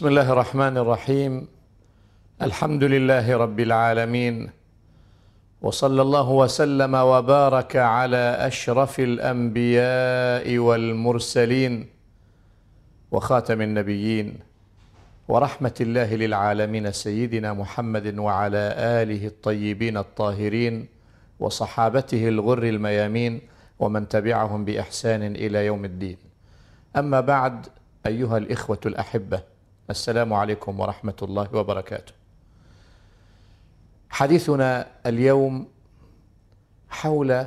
بسم الله الرحمن الرحيم الحمد لله رب العالمين وصلى الله وسلم وبارك على اشرف الانبياء والمرسلين وخاتم النبيين ورحمه الله للعالمين سيدنا محمد وعلى اله الطيبين الطاهرين وصحابته الغر الميامين ومن تبعهم باحسان الى يوم الدين اما بعد ايها الاخوه الاحبه السلام عليكم ورحمة الله وبركاته. حديثنا اليوم حول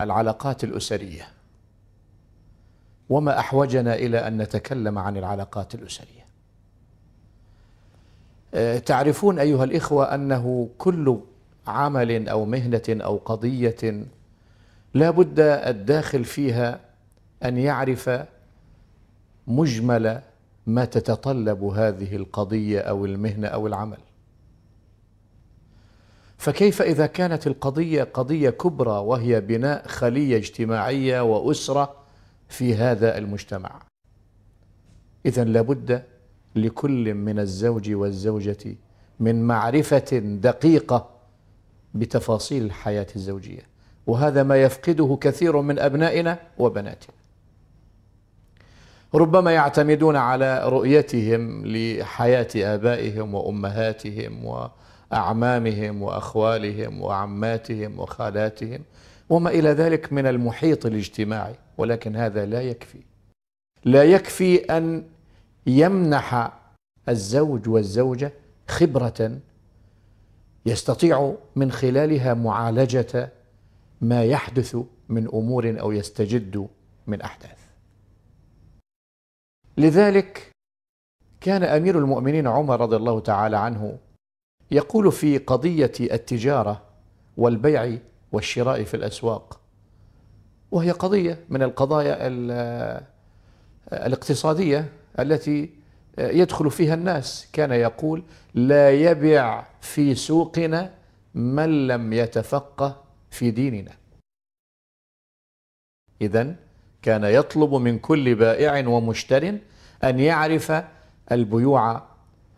العلاقات الأسرية. وما أحوجنا إلى أن نتكلم عن العلاقات الأسرية. أه، تعرفون أيها الإخوة أنه كل عمل أو مهنة أو قضية لا بد الداخل فيها أن يعرف مجمل ما تتطلب هذه القضيه او المهنه او العمل فكيف اذا كانت القضيه قضيه كبرى وهي بناء خليه اجتماعيه واسره في هذا المجتمع اذا لابد لكل من الزوج والزوجه من معرفه دقيقه بتفاصيل الحياه الزوجيه وهذا ما يفقده كثير من ابنائنا وبناتنا ربما يعتمدون على رؤيتهم لحياة آبائهم وأمهاتهم وأعمامهم وأخوالهم وعماتهم وخالاتهم وما إلى ذلك من المحيط الاجتماعي ولكن هذا لا يكفي لا يكفي أن يمنح الزوج والزوجة خبرة يستطيع من خلالها معالجة ما يحدث من أمور أو يستجد من أحداث لذلك كان امير المؤمنين عمر رضي الله تعالى عنه يقول في قضيه التجاره والبيع والشراء في الاسواق وهي قضيه من القضايا الاقتصاديه التي يدخل فيها الناس كان يقول لا يبع في سوقنا من لم يتفقه في ديننا اذا كان يطلب من كل بائع ومشتر أن يعرف البيوع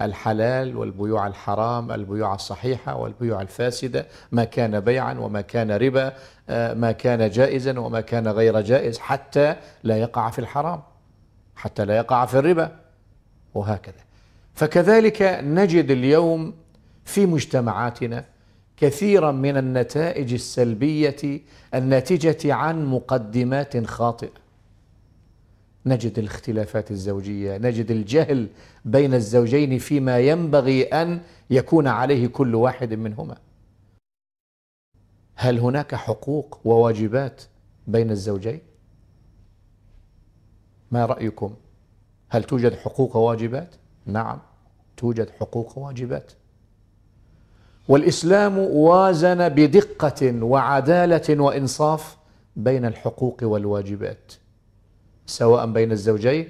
الحلال والبيوع الحرام البيوع الصحيحة والبيوع الفاسدة ما كان بيعا وما كان ربا آه، ما كان جائزا وما كان غير جائز حتى لا يقع في الحرام حتى لا يقع في الربا وهكذا فكذلك نجد اليوم في مجتمعاتنا كثيرا من النتائج السلبيه الناتجه عن مقدمات خاطئه نجد الاختلافات الزوجيه نجد الجهل بين الزوجين فيما ينبغي ان يكون عليه كل واحد منهما هل هناك حقوق وواجبات بين الزوجين ما رايكم هل توجد حقوق وواجبات نعم توجد حقوق وواجبات والإسلام وازن بدقة وعدالة وإنصاف بين الحقوق والواجبات سواء بين الزوجين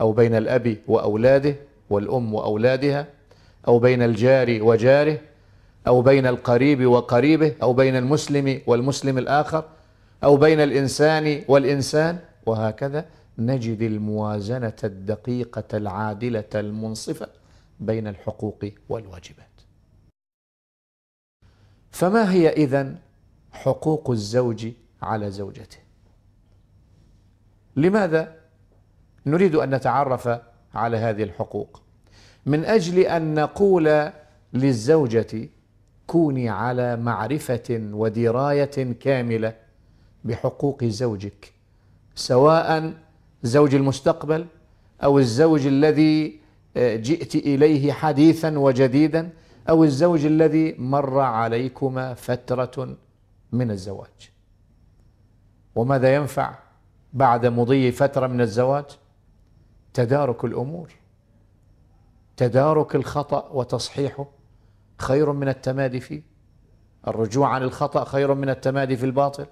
أو بين الأب وأولاده والأم وأولادها أو بين الجار وجاره أو بين القريب وقريبه أو بين المسلم والمسلم الآخر أو بين الإنسان والإنسان وهكذا نجد الموازنة الدقيقة العادلة المنصفة بين الحقوق والواجبات فما هي إذا حقوق الزوج على زوجته لماذا نريد أن نتعرف على هذه الحقوق من أجل أن نقول للزوجة كوني على معرفة ودراية كاملة بحقوق زوجك سواء زوج المستقبل أو الزوج الذي آه، جئت إليه حديثا وجديدا أو الزوج الذي مر عليكما فترة من الزواج وماذا ينفع بعد مضي فترة من الزواج تدارك الأمور تدارك الخطأ وتصحيحه خير من التمادي فيه الرجوع عن الخطأ خير من التمادي في الباطل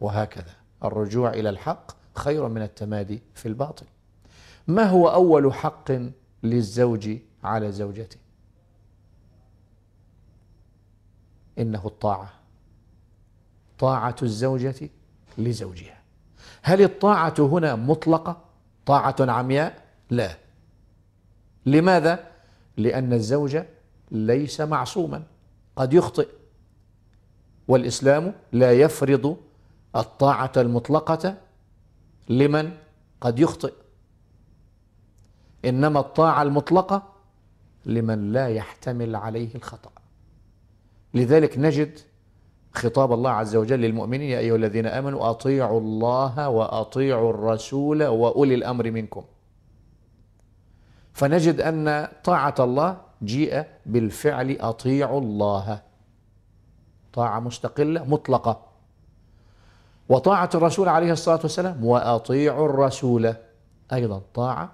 وهكذا الرجوع إلى الحق خير من التمادي في الباطل ما هو أول حق للزوج على زوجته إنه الطاعة طاعة الزوجة لزوجها هل الطاعة هنا مطلقة طاعة عمياء لا لماذا لأن الزوج ليس معصوما قد يخطئ والإسلام لا يفرض الطاعة المطلقة لمن قد يخطئ إنما الطاعة المطلقة لمن لا يحتمل عليه الخطأ لذلك نجد خطاب الله عز وجل للمؤمنين يا أيها الذين آمنوا أطيعوا الله وأطيعوا الرسول وأولي الأمر منكم فنجد أن طاعة الله جيء بالفعل أطيعوا الله طاعة مستقلة مطلقة وطاعة الرسول عليه الصلاة والسلام وأطيعوا الرسول أيضا طاعة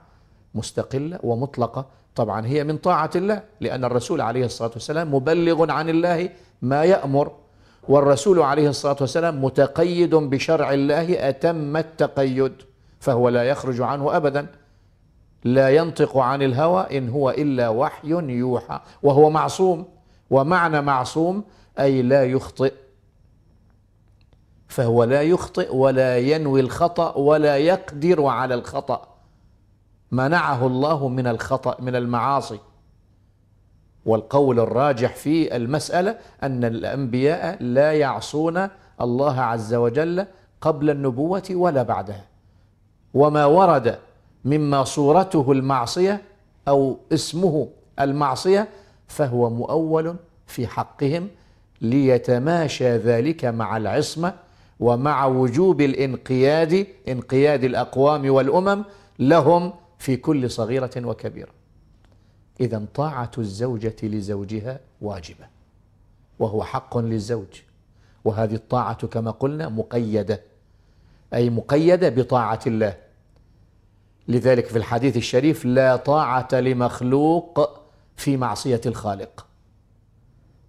مستقلة ومطلقة طبعا هي من طاعة الله لأن الرسول عليه الصلاة والسلام مبلغ عن الله ما يأمر والرسول عليه الصلاة والسلام متقيد بشرع الله أتم التقيد فهو لا يخرج عنه أبدا لا ينطق عن الهوى إن هو إلا وحي يوحى وهو معصوم ومعنى معصوم أي لا يخطئ فهو لا يخطئ ولا ينوي الخطأ ولا يقدر على الخطأ منعه الله من الخطأ من المعاصي والقول الراجح في المسألة أن الأنبياء لا يعصون الله عز وجل قبل النبوة ولا بعدها وما ورد مما صورته المعصية أو اسمه المعصية فهو مؤول في حقهم ليتماشى ذلك مع العصمة ومع وجوب الانقياد انقياد الأقوام والأمم لهم في كل صغيرة وكبيرة إذا طاعة الزوجة لزوجها واجبة وهو حق للزوج وهذه الطاعة كما قلنا مقيدة أي مقيدة بطاعة الله لذلك في الحديث الشريف لا طاعة لمخلوق في معصية الخالق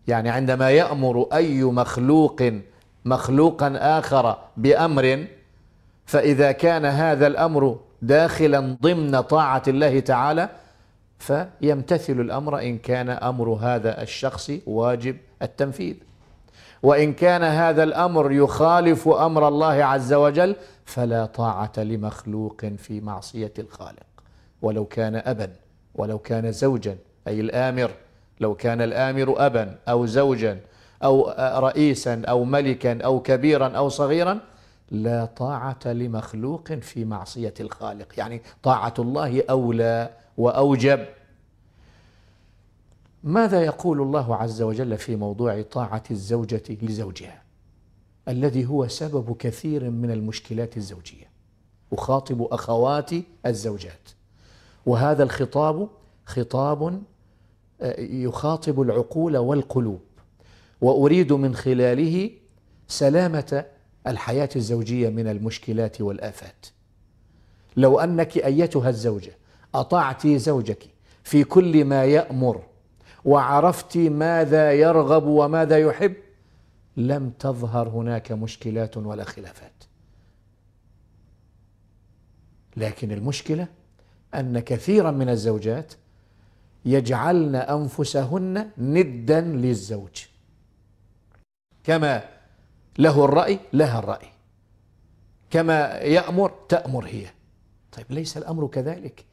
يعني عندما يأمر أي مخلوق مخلوقا آخر بأمر فإذا كان هذا الأمر داخلا ضمن طاعة الله تعالى فيمتثل الأمر إن كان أمر هذا الشخص واجب التنفيذ وإن كان هذا الأمر يخالف أمر الله عز وجل فلا طاعة لمخلوق في معصية الخالق ولو كان أبا ولو كان زوجا أي الآمر لو كان الآمر أبا أو زوجا أو رئيسا أو ملكا أو كبيرا أو صغيرا لا طاعة لمخلوق في معصية الخالق يعني طاعة الله أولى وأوجب ماذا يقول الله عز وجل في موضوع طاعة الزوجة لزوجها الذي هو سبب كثير من المشكلات الزوجية أخاطب أخواتي الزوجات وهذا الخطاب خطاب آه، يخاطب العقول والقلوب وأريد من خلاله سلامة الحياة الزوجية من المشكلات والآفات لو أنك أيتها الزوجة أطعت زوجك في كل ما يأمر وعرفت ماذا يرغب وماذا يحب لم تظهر هناك مشكلات ولا خلافات لكن المشكله ان كثيرا من الزوجات يجعلن انفسهن ندا للزوج كما له الرأي لها الرأي كما يأمر تأمر هي طيب ليس الأمر كذلك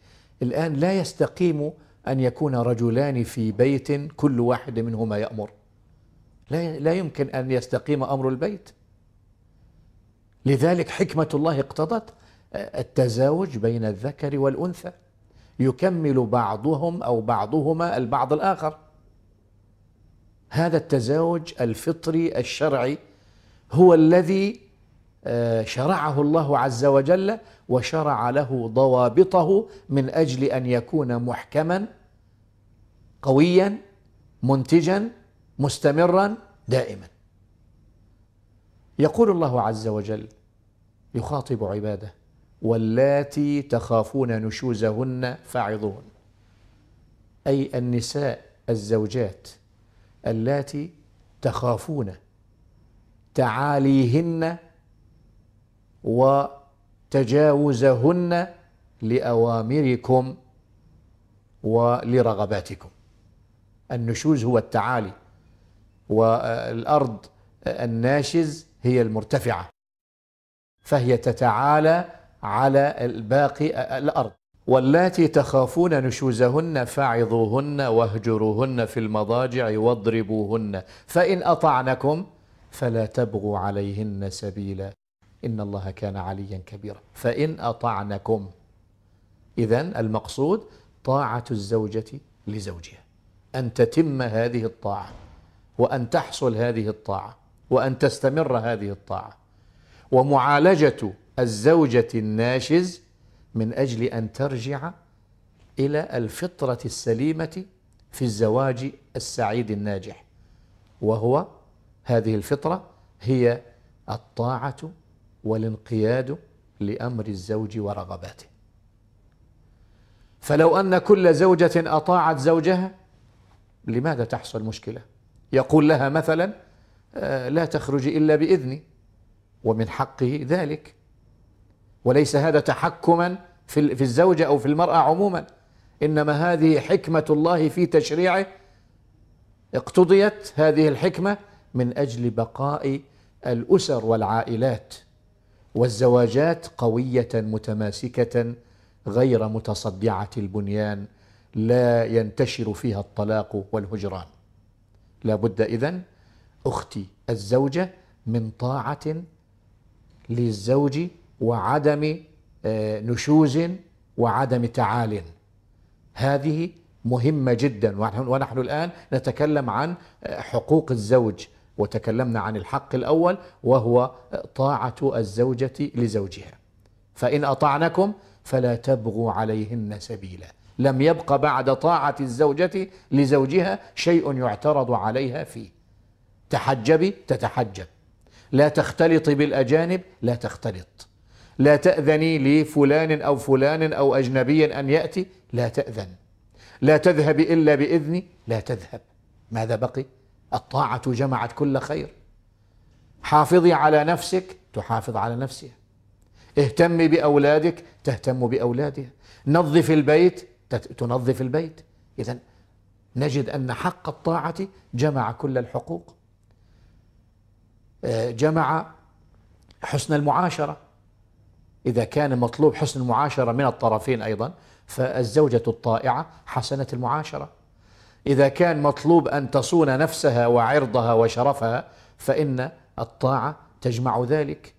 الآن لا يستقيم أن يكون رجلان في بيت كل واحد منهما يأمر لا لا يمكن أن يستقيم أمر البيت لذلك حكمة الله اقتضت التزاوج بين الذكر والأنثى يكمل بعضهم أو بعضهما البعض الآخر هذا التزاوج الفطري الشرعي هو الذي آه، شرعه الله عز وجل وشرع له ضوابطه من اجل ان يكون محكما قويا منتجا مستمرا دائما يقول الله عز وجل يخاطب عباده واللاتي تخافون نشوزهن فاعظون اي النساء الزوجات اللاتي تخافون تعاليهن وتجاوزهن لأوامركم ولرغباتكم النشوز هو التعالي والأرض الناشز هي المرتفعة فهي تتعالى على الباقي الأرض واللاتي تخافون نشوزهن فاعظوهن واهجروهن في المضاجع واضربوهن فإن أطعنكم فلا تبغوا عليهن سبيلا إن الله كان عليا كبيرا فإن أطعنكم إذا المقصود طاعة الزوجة لزوجها أن تتم هذه الطاعة وأن تحصل هذه الطاعة وأن تستمر هذه الطاعة ومعالجة الزوجة الناشز من أجل أن ترجع إلى الفطرة السليمة في الزواج السعيد الناجح وهو هذه الفطرة هي الطاعة والانقياد لأمر الزوج ورغباته فلو أن كل زوجة أطاعت زوجها لماذا تحصل مشكلة يقول لها مثلا آه، لا تخرجي إلا بإذني ومن حقه ذلك وليس هذا تحكما في الزوجة أو في المرأة عموما إنما هذه حكمة الله في تشريعه اقتضيت هذه الحكمة من اجل بقاء الاسر والعائلات والزواجات قويه متماسكه غير متصدعه البنيان لا ينتشر فيها الطلاق والهجران لا بد اذن اختي الزوجه من طاعه للزوج وعدم آه، نشوز وعدم تعال هذه مهمه جدا ونحن الان نتكلم عن حقوق الزوج وتكلمنا عن الحق الأول وهو طاعة الزوجة لزوجها فإن أطعنكم فلا تبغوا عليهن سبيلا لم يبق بعد طاعة الزوجة لزوجها شيء يعترض عليها فيه تحجبي تتحجب لا تختلطي بالأجانب لا تختلط لا تأذني لفلان أو فلان أو أجنبي أن يأتي لا تأذن لا تذهب إلا بإذني لا تذهب ماذا بقي الطاعة جمعت كل خير حافظي على نفسك تحافظ على نفسها اهتمي بأولادك تهتم بأولادها نظف البيت تنظف البيت إذا نجد أن حق الطاعة جمع كل الحقوق آه، جمع حسن المعاشرة إذا كان مطلوب حسن المعاشرة من الطرفين أيضا فالزوجة الطائعة حسنة المعاشرة إذا كان مطلوب أن تصون نفسها وعرضها وشرفها فإن الطاعة تجمع ذلك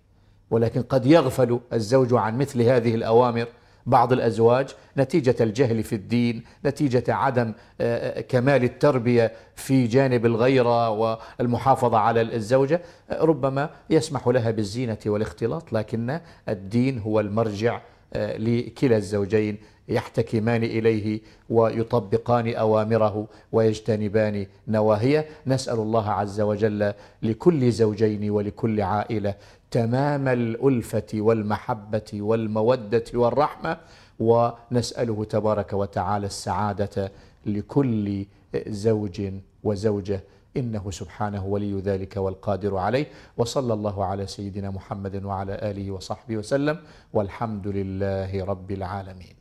ولكن قد يغفل الزوج عن مثل هذه الأوامر بعض الأزواج نتيجة الجهل في الدين نتيجة عدم آه، آه، كمال التربية في جانب الغيرة والمحافظة على الزوجة آه، ربما يسمح لها بالزينة والاختلاط لكن الدين هو المرجع لكلا الزوجين يحتكمان إليه ويطبقان أوامره ويجتنبان نواهيه نسأل الله عز وجل لكل زوجين ولكل عائلة تمام الألفة والمحبة والمودة والرحمة ونسأله تبارك وتعالى السعادة لكل زوج وزوجه إنه سبحانه ولي ذلك والقادر عليه وصلى الله على سيدنا محمد وعلى آله وصحبه وسلم والحمد لله رب العالمين